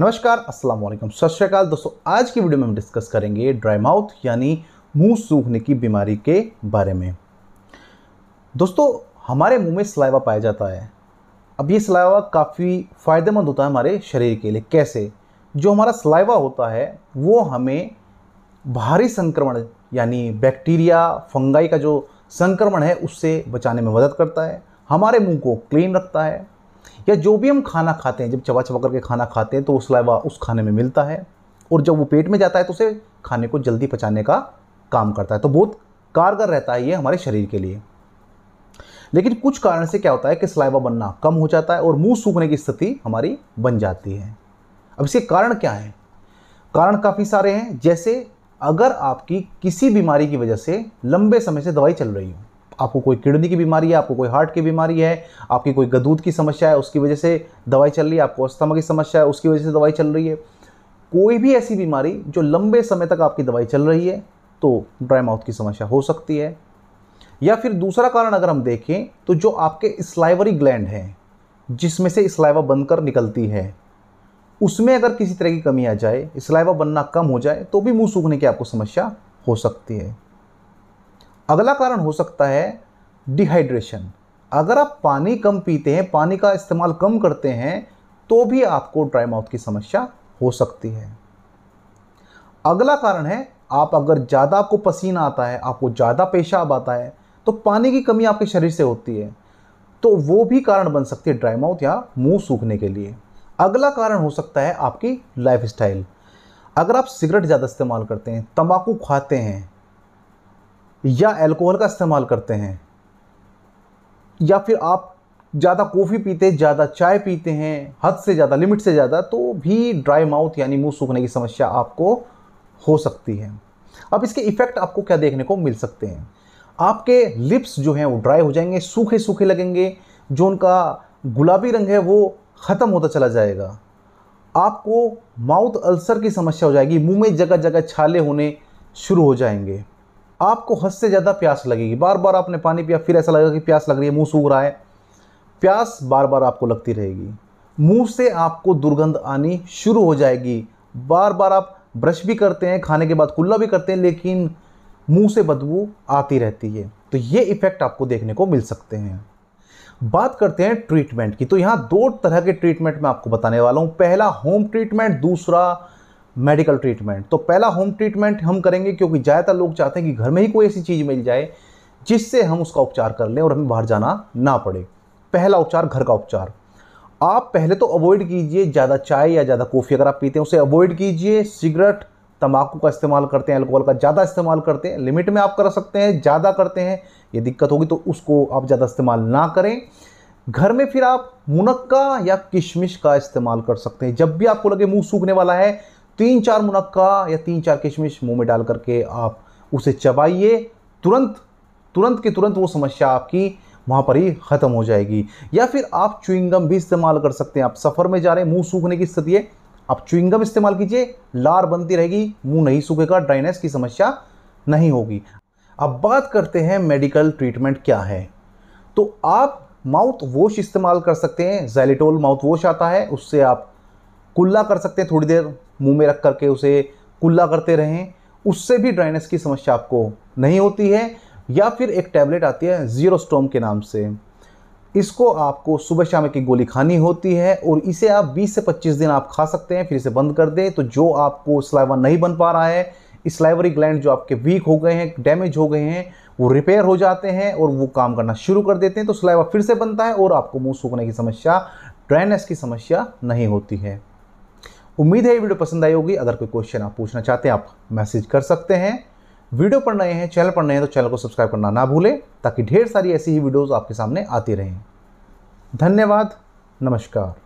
नमस्कार अस्सलाम वालेकुम सत श्रीकाल दोस्तों आज की वीडियो में हम डिस्कस करेंगे ड्राई माउथ यानी मुंह सूखने की बीमारी के बारे में दोस्तों हमारे मुंह में सलाइवा पाया जाता है अब ये सलाइवा काफ़ी फ़ायदेमंद होता है हमारे शरीर के लिए कैसे जो हमारा सलाइवा होता है वो हमें भारी संक्रमण यानी बैक्टीरिया फंगाई का जो संक्रमण है उससे बचाने में मदद करता है हमारे मुंह को क्लीन रखता है या जो भी हम खाना खाते हैं जब चबा चबा करके खाना खाते हैं तो वो लाइवा उस खाने में मिलता है और जब वो पेट में जाता है तो उसे खाने को जल्दी पचाने का काम करता है तो बहुत कारगर रहता है ये हमारे शरीर के लिए लेकिन कुछ कारण से क्या होता है कि सलाइवा बनना कम हो जाता है और मुंह सूखने की स्थिति हमारी बन जाती है अब इसके कारण क्या है कारण काफ़ी सारे हैं जैसे अगर आपकी किसी बीमारी की वजह से लंबे समय से दवाई चल रही हो आपको कोई किडनी की बीमारी है आपको कोई हार्ट की बीमारी है आपकी कोई गदूद की समस्या है उसकी वजह से दवाई चल रही है आपको अस्थमा की समस्या है उसकी वजह से दवाई चल रही है कोई भी ऐसी बीमारी जो लंबे समय तक आपकी दवाई चल रही है तो ड्राई माउथ की समस्या हो सकती है या फिर दूसरा कारण अगर हम देखें तो जो आपके स्लाइवरी ग्लैंड हैं जिसमें से स्लाइवा बनकर निकलती है उसमें अगर किसी तरह की कमी आ जाए स्लाइवा बनना कम हो जाए तो भी मुंह सूखने की आपको समस्या हो सकती है अगला कारण हो सकता है डिहाइड्रेशन अगर आप पानी कम पीते हैं पानी का इस्तेमाल कम करते हैं तो भी आपको ड्राई माउथ की समस्या हो सकती है अगला कारण है आप अगर ज़्यादा आपको पसीना आता है आपको ज़्यादा पेशाब आता है तो पानी की कमी आपके शरीर से होती है तो वो भी कारण बन सकती है ड्राई माउथ या मुंह सूखने के लिए अगला कारण हो सकता है आपकी लाइफ स्टाइल अगर आप सिगरेट ज़्यादा इस्तेमाल करते हैं तंबाकू खाते हैं या अल्कोहल का इस्तेमाल करते हैं या फिर आप ज़्यादा कॉफ़ी पीते ज़्यादा चाय पीते हैं हद से ज़्यादा लिमिट से ज़्यादा तो भी ड्राई माउथ यानी मुंह सूखने की समस्या आपको हो सकती है अब इसके इफ़ेक्ट आपको क्या देखने को मिल सकते हैं आपके लिप्स जो हैं वो ड्राई हो जाएंगे सूखे सूखे लगेंगे जो उनका गुलाबी रंग है वो ख़त्म होता चला जाएगा आपको माउथ अल्सर की समस्या हो जाएगी मुंह में जगह जगह छाले होने शुरू हो जाएंगे आपको हद से ज़्यादा प्यास लगेगी बार बार आपने पानी पिया फिर ऐसा लगेगा कि प्यास लग रही है मुंह सूख रहा है प्यास बार बार आपको लगती रहेगी मुंह से आपको दुर्गंध आनी शुरू हो जाएगी बार बार आप ब्रश भी करते हैं खाने के बाद कुल्ला भी करते हैं लेकिन मुंह से बदबू आती रहती है तो ये इफ़ेक्ट आपको देखने को मिल सकते हैं बात करते हैं ट्रीटमेंट की तो यहाँ दो तरह के ट्रीटमेंट मैं आपको बताने वाला हूँ पहला होम ट्रीटमेंट दूसरा मेडिकल ट्रीटमेंट तो पहला होम ट्रीटमेंट हम करेंगे क्योंकि ज़्यादातर लोग चाहते हैं कि घर में ही कोई ऐसी चीज़ मिल जाए जिससे हम उसका उपचार कर लें और हमें बाहर जाना ना पड़े पहला उपचार घर का उपचार आप पहले तो अवॉइड कीजिए ज़्यादा चाय या ज़्यादा कॉफ़ी अगर आप पीते हैं उसे अवॉइड कीजिए सिगरेट तंबाकू का इस्तेमाल करते हैं अल्कोहल का ज़्यादा इस्तेमाल करते हैं लिमिट में आप कर सकते हैं ज़्यादा करते हैं ये दिक्कत होगी तो उसको आप ज़्यादा इस्तेमाल ना करें घर में फिर आप मुनक्का या किशमिश का इस्तेमाल कर सकते हैं जब भी आपको लगे मुंह सूखने वाला है तीन चार मुनक्का या तीन चार किशमिश मुंह में डाल करके आप उसे चबाइए तुरंत तुरंत के तुरंत वो समस्या आपकी वहाँ पर ही ख़त्म हो जाएगी या फिर आप चुइंगम भी इस्तेमाल कर सकते हैं आप सफ़र में जा रहे हैं मुँह सूखने की स्थिति है आप चुइंगम इस्तेमाल कीजिए लार बनती रहेगी मुँह नहीं सूखेगा ड्राइनेस की समस्या नहीं होगी अब बात करते हैं मेडिकल ट्रीटमेंट क्या है तो आप माउथ वॉश इस्तेमाल कर सकते हैं जैलिटोल माउथ वॉश आता है उससे आप कुल्ला कर सकते हैं थोड़ी देर मुंह में रख करके उसे कुल्ला करते रहें उससे भी ड्राइनेस की समस्या आपको नहीं होती है या फिर एक टैबलेट आती है जीरो स्टोम के नाम से इसको आपको सुबह शाम की गोली खानी होती है और इसे आप 20 से 25 दिन आप खा सकते हैं फिर इसे बंद कर दें तो जो आपको स्लाइवा नहीं बन पा रहा है स्लाइवरी ग्लैंड जो आपके वीक हो गए हैं डैमेज हो गए हैं वो रिपेयर हो जाते हैं और वो काम करना शुरू कर देते हैं तो स्लाइवा फिर से बनता है और आपको मुंह सूखने की समस्या ड्राइनेस की समस्या नहीं होती है उम्मीद है ये वीडियो पसंद आई होगी अगर कोई क्वेश्चन आप पूछना चाहते हैं आप मैसेज कर सकते हैं वीडियो पर नए हैं चैनल पर नए हैं तो चैनल को सब्सक्राइब करना ना भूलें ताकि ढेर सारी ऐसी ही वीडियोज़ आपके सामने आती रहें धन्यवाद नमस्कार